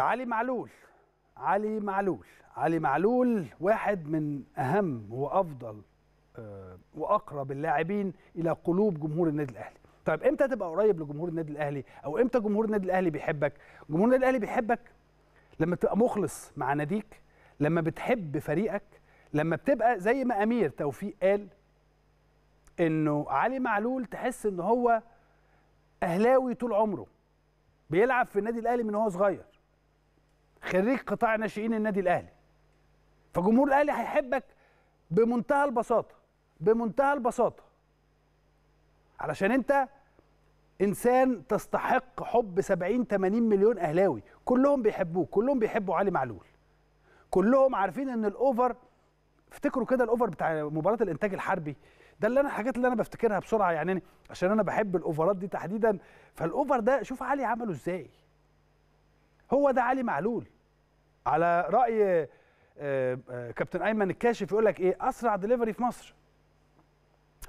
علي معلول علي معلول علي معلول واحد من أهم وأفضل آه، وأقرب اللاعبين إلى قلوب جمهور النادي الأهلي طيب امتى تبقى قريب لجمهور النادي الاهلي او امتى جمهور النادي الاهلي بيحبك جمهور النادي الاهلي بيحبك لما تبقى مخلص مع ناديك لما بتحب فريقك لما بتبقى زي ما امير توفيق قال انه علي معلول تحس ان هو اهلاوي طول عمره بيلعب في النادي الاهلي من وهو صغير خريج قطاع ناشئين النادي الاهلي فجمهور الاهلي هيحبك بمنتهى البساطه بمنتهى البساطه علشان انت انسان تستحق حب 70 80 مليون اهلاوي كلهم بيحبوك كلهم بيحبوا علي معلول كلهم عارفين ان الاوفر افتكروا كده الاوفر بتاع مباراه الانتاج الحربي ده اللي انا الحاجات اللي انا بفتكرها بسرعه يعني عشان انا بحب الاوفرات دي تحديدا فالاوفر ده شوف علي عمله ازاي هو ده علي معلول على راي آه، آه، كابتن ايمن الكاشف يقول لك ايه اسرع دليفري في مصر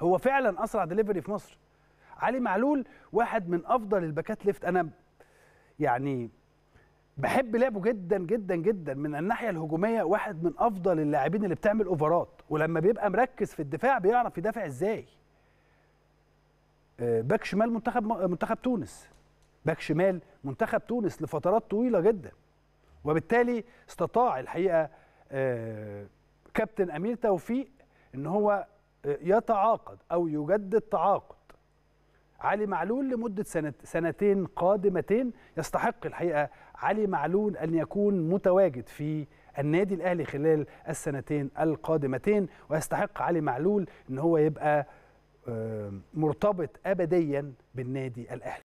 هو فعلا اسرع دليفري في مصر علي معلول واحد من افضل الباكات ليفت انا يعني بحب لعبه جدا جدا جدا من الناحيه الهجوميه واحد من افضل اللاعبين اللي بتعمل اوفرات ولما بيبقى مركز في الدفاع بيعرف يدافع ازاي آه، باك شمال منتخب منتخب تونس باك شمال منتخب تونس لفترات طويله جدا وبالتالي استطاع الحقيقه آه، كابتن امير توفيق ان هو آه، يتعاقد او يجدد تعاقد علي معلول لمده سنة سنتين قادمتين يستحق الحقيقه علي معلول ان يكون متواجد في النادي الاهلي خلال السنتين القادمتين ويستحق علي معلول ان هو يبقى آه، مرتبط ابديا بالنادي الاهلي